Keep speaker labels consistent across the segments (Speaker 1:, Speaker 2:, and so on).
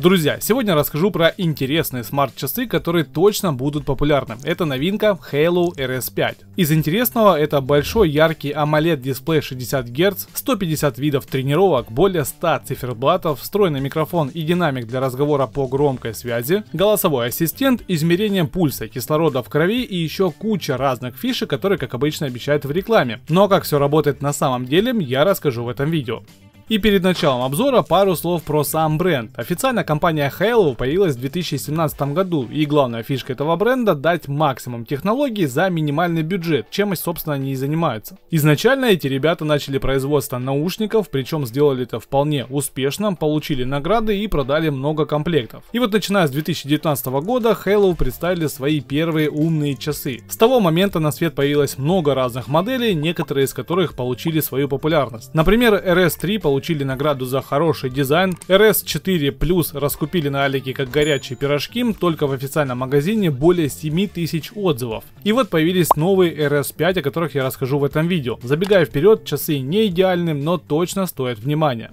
Speaker 1: Друзья, сегодня расскажу про интересные смарт-часы, которые точно будут популярны. Это новинка Halo RS5. Из интересного это большой яркий AMOLED дисплей 60 Гц, 150 видов тренировок, более 100 циферблатов, встроенный микрофон и динамик для разговора по громкой связи, голосовой ассистент, измерение пульса, кислорода в крови и еще куча разных фишек, которые как обычно обещают в рекламе. Но как все работает на самом деле, я расскажу в этом видео. И перед началом обзора пару слов про сам бренд. Официально компания Halo появилась в 2017 году, и главная фишка этого бренда – дать максимум технологий за минимальный бюджет, чем, собственно, они и занимаются. Изначально эти ребята начали производство наушников, причем сделали это вполне успешно, получили награды и продали много комплектов. И вот начиная с 2019 года Halo представили свои первые умные часы. С того момента на свет появилось много разных моделей, некоторые из которых получили свою популярность. Например, RS3 получил получили награду за хороший дизайн. RS4 Plus раскупили на Алике как горячие пирожки, только в официальном магазине более 7000 отзывов. И вот появились новые RS5, о которых я расскажу в этом видео. Забегая вперед, часы не идеальны, но точно стоят внимания.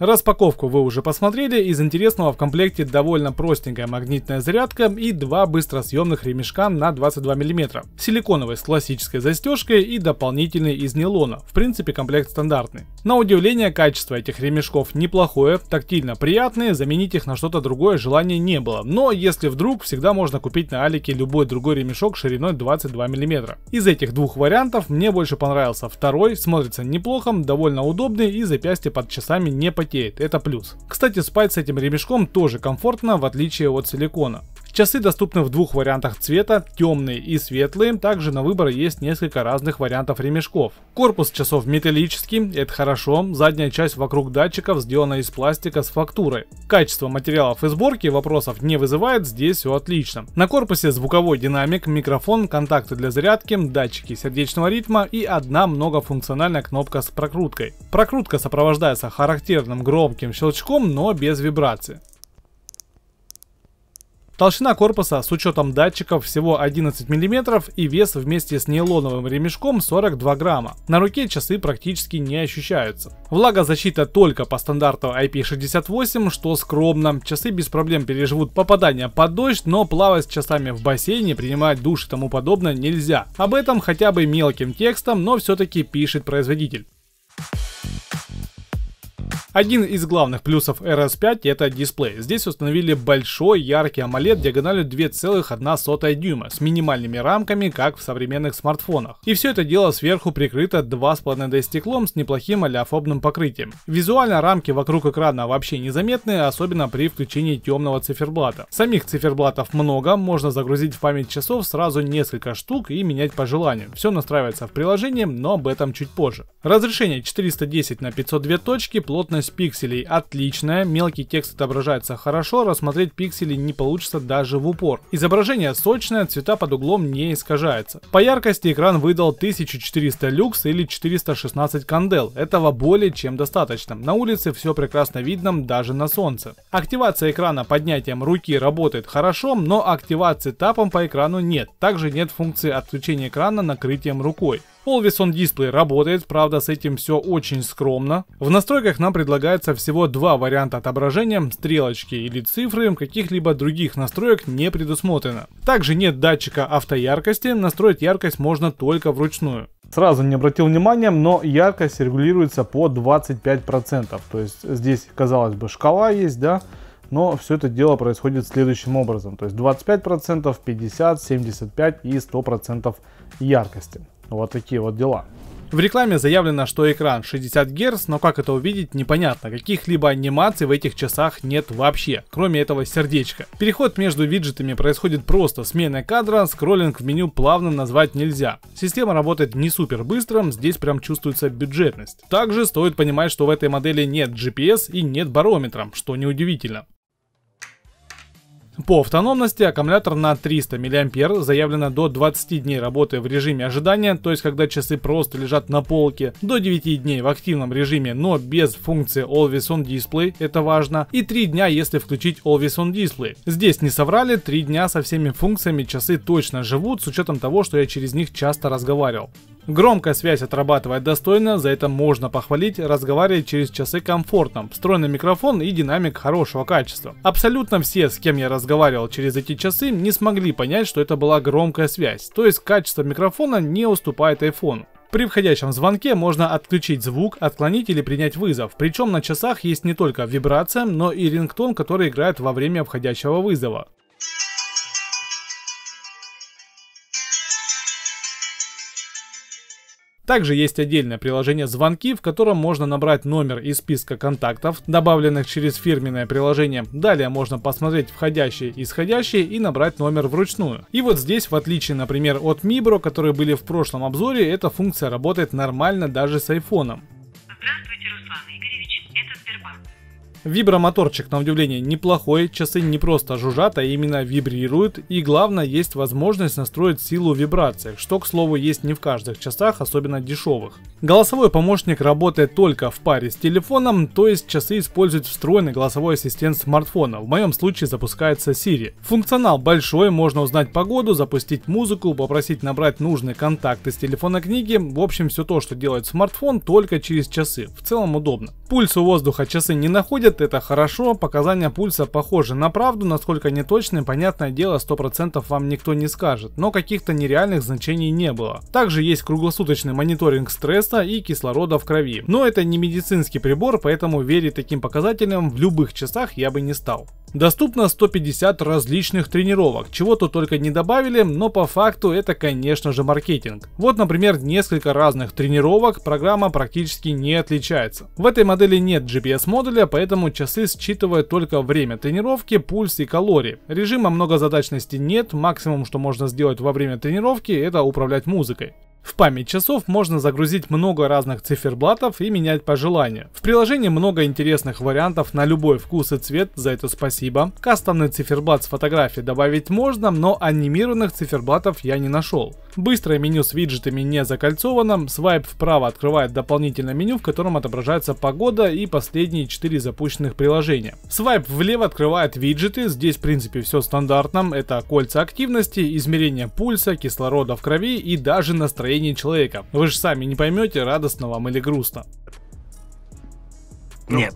Speaker 1: Распаковку вы уже посмотрели, из интересного в комплекте довольно простенькая магнитная зарядка и два быстросъемных ремешка на 22 мм, силиконовый с классической застежкой и дополнительный из нейлона, в принципе комплект стандартный. На удивление качество этих ремешков неплохое, тактильно приятные, заменить их на что-то другое желания не было, но если вдруг, всегда можно купить на Алике любой другой ремешок шириной 22 мм. Из этих двух вариантов мне больше понравился второй, смотрится неплохо, довольно удобный и запястье под часами не потерял потеет, это плюс. Кстати, спать с этим ремешком тоже комфортно, в отличие от силикона. Часы доступны в двух вариантах цвета, темные и светлые. Также на выбор есть несколько разных вариантов ремешков. Корпус часов металлический, это хорошо. Задняя часть вокруг датчиков сделана из пластика с фактурой. Качество материалов и сборки вопросов не вызывает, здесь все отлично. На корпусе звуковой динамик, микрофон, контакты для зарядки, датчики сердечного ритма и одна многофункциональная кнопка с прокруткой. Прокрутка сопровождается характерным громким щелчком, но без вибрации. Толщина корпуса с учетом датчиков всего 11 мм и вес вместе с нейлоновым ремешком 42 грамма. На руке часы практически не ощущаются. Влагозащита только по стандарту IP68, что скромно. Часы без проблем переживут попадание под дождь, но плавать с часами в бассейне, принимать душ и тому подобное нельзя. Об этом хотя бы мелким текстом, но все-таки пишет производитель. Один из главных плюсов RS5 это дисплей. Здесь установили большой яркий AMOLED диагональю 2,1 дюйма с минимальными рамками, как в современных смартфонах. И все это дело сверху прикрыто 2,5D стеклом с неплохим олеофобным покрытием. Визуально рамки вокруг экрана вообще незаметны, особенно при включении темного циферблата. Самих циферблатов много, можно загрузить в память часов сразу несколько штук и менять по желанию. Все настраивается в приложении, но об этом чуть позже. Разрешение 410 на 502 точки, плотность Плотность пикселей отличная, мелкий текст отображается хорошо, рассмотреть пиксели не получится даже в упор. Изображение сочное, цвета под углом не искажаются. По яркости экран выдал 1400 люкс или 416 кандел, этого более чем достаточно. На улице все прекрасно видно даже на солнце. Активация экрана поднятием руки работает хорошо, но активации тапом по экрану нет. Также нет функции отключения экрана накрытием рукой. Always On Display работает, правда с этим все очень скромно. В настройках нам предлагается всего два варианта отображения, стрелочки или цифры, каких-либо других настроек не предусмотрено. Также нет датчика автояркости, настроить яркость можно только вручную. Сразу не обратил внимания, но яркость регулируется по 25%. То есть здесь, казалось бы, шкала есть, да? но все это дело происходит следующим образом, то есть 25%, 50%, 75% и 100% яркости. Вот такие вот дела. В рекламе заявлено, что экран 60 Гц, но как это увидеть непонятно, каких-либо анимаций в этих часах нет вообще, кроме этого сердечка. Переход между виджетами происходит просто, смена кадра, скроллинг в меню плавно назвать нельзя. Система работает не супер быстро, здесь прям чувствуется бюджетность. Также стоит понимать, что в этой модели нет GPS и нет барометра, что неудивительно. По автономности аккумулятор на 300 мА заявлено до 20 дней работы в режиме ожидания, то есть когда часы просто лежат на полке, до 9 дней в активном режиме, но без функции Always On Display, это важно, и 3 дня, если включить Always On Display. Здесь не соврали, 3 дня со всеми функциями часы точно живут, с учетом того, что я через них часто разговаривал. Громкая связь отрабатывает достойно, за это можно похвалить, разговаривать через часы комфортно, встроенный микрофон и динамик хорошего качества. Абсолютно все, с кем я разговаривал через эти часы, не смогли понять, что это была громкая связь, то есть качество микрофона не уступает iPhone. При входящем звонке можно отключить звук, отклонить или принять вызов. Причем на часах есть не только вибрация, но и рингтон, который играет во время входящего вызова. Также есть отдельное приложение «Звонки», в котором можно набрать номер из списка контактов, добавленных через фирменное приложение. Далее можно посмотреть входящие и исходящие и набрать номер вручную. И вот здесь, в отличие, например, от Mibro, которые были в прошлом обзоре, эта функция работает нормально даже с айфоном. Вибромоторчик, на удивление, неплохой, часы не просто жужжат, а именно вибрируют, и главное, есть возможность настроить силу вибрации, что, к слову, есть не в каждых часах, особенно дешевых. Голосовой помощник работает только в паре с телефоном, то есть часы используют встроенный голосовой ассистент смартфона, в моем случае запускается Siri. Функционал большой, можно узнать погоду, запустить музыку, попросить набрать нужные контакты с телефона книги, в общем, все то, что делает смартфон, только через часы, в целом удобно пульсу воздуха часы не находят, это хорошо, показания пульса похожи на правду, насколько неточны, понятное дело, 100% вам никто не скажет, но каких-то нереальных значений не было. Также есть круглосуточный мониторинг стресса и кислорода в крови, но это не медицинский прибор, поэтому верить таким показателям в любых часах я бы не стал. Доступно 150 различных тренировок, чего тут только не добавили, но по факту это конечно же маркетинг. Вот например несколько разных тренировок, программа практически не отличается. В этой модели модели нет GPS-модуля, поэтому часы считывают только время тренировки, пульс и калории. Режима многозадачности нет, максимум, что можно сделать во время тренировки, это управлять музыкой. В память часов можно загрузить много разных циферблатов и менять по желанию. В приложении много интересных вариантов на любой вкус и цвет, за это спасибо. Кастомный циферблат с фотографией добавить можно, но анимированных циферблатов я не нашел. Быстрое меню с виджетами не закольцовано, свайп вправо открывает дополнительное меню, в котором отображается погода и последние 4 запущенных приложения. Свайп влево открывает виджеты, здесь в принципе все стандартно, это кольца активности, измерение пульса, кислорода в крови и даже настроение человека. Вы же сами не поймете, радостно вам или грустно. Ну. Нет.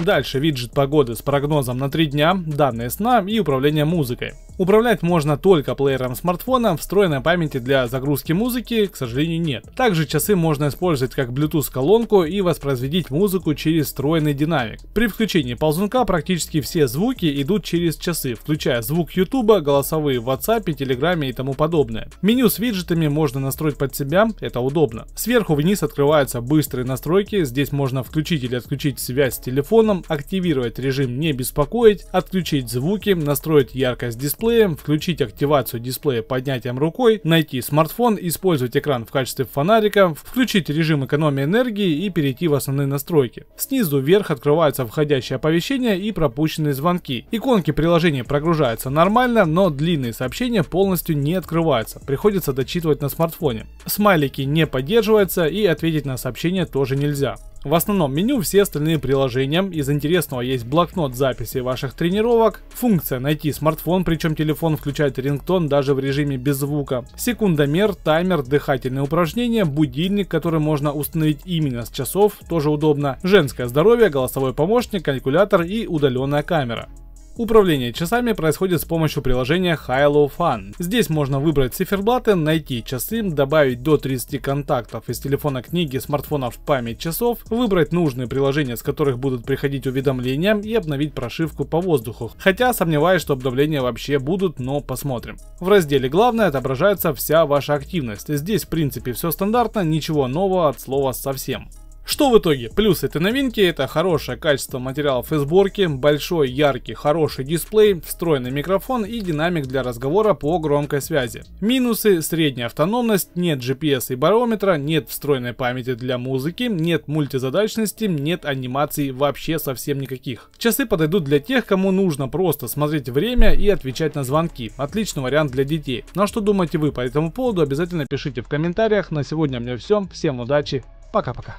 Speaker 1: Дальше виджет погоды с прогнозом на 3 дня, данные сна и управление музыкой. Управлять можно только плеером смартфона, встроенной памяти для загрузки музыки, к сожалению, нет. Также часы можно использовать как Bluetooth колонку и воспроизводить музыку через встроенный динамик. При включении ползунка практически все звуки идут через часы, включая звук YouTube, голосовые в WhatsApp, Telegram и тому подобное. Меню с виджетами можно настроить под себя, это удобно. Сверху вниз открываются быстрые настройки, здесь можно включить или отключить связь с телефоном, активировать режим не беспокоить, отключить звуки, настроить яркость дисплея, дисплеем, включить активацию дисплея поднятием рукой, найти смартфон, использовать экран в качестве фонарика, включить режим экономии энергии и перейти в основные настройки. Снизу вверх открываются входящие оповещения и пропущенные звонки. Иконки приложения прогружаются нормально, но длинные сообщения полностью не открываются, приходится дочитывать на смартфоне. Смайлики не поддерживаются и ответить на сообщение тоже нельзя. В основном меню все остальные приложения. Из интересного есть блокнот записи ваших тренировок, функция «Найти смартфон», причем телефон включает рингтон даже в режиме без звука, секундомер, таймер, дыхательные упражнения, будильник, который можно установить именно с часов, тоже удобно, женское здоровье, голосовой помощник, калькулятор и удаленная камера. Управление часами происходит с помощью приложения Hilo Fun. Здесь можно выбрать циферблаты, найти часы, добавить до 30 контактов из телефона книги, смартфона в память часов, выбрать нужные приложения, с которых будут приходить уведомления и обновить прошивку по воздуху. Хотя сомневаюсь, что обновления вообще будут, но посмотрим. В разделе «Главное» отображается вся ваша активность. Здесь в принципе все стандартно, ничего нового от слова совсем. Что в итоге? Плюс этой новинки это хорошее качество материалов и сборки, большой, яркий, хороший дисплей, встроенный микрофон и динамик для разговора по громкой связи. Минусы – средняя автономность, нет GPS и барометра, нет встроенной памяти для музыки, нет мультизадачности, нет анимаций вообще совсем никаких. Часы подойдут для тех, кому нужно просто смотреть время и отвечать на звонки. Отличный вариант для детей. На ну что думаете вы по этому поводу, обязательно пишите в комментариях. На сегодня у меня все. Всем удачи. Пока-пока.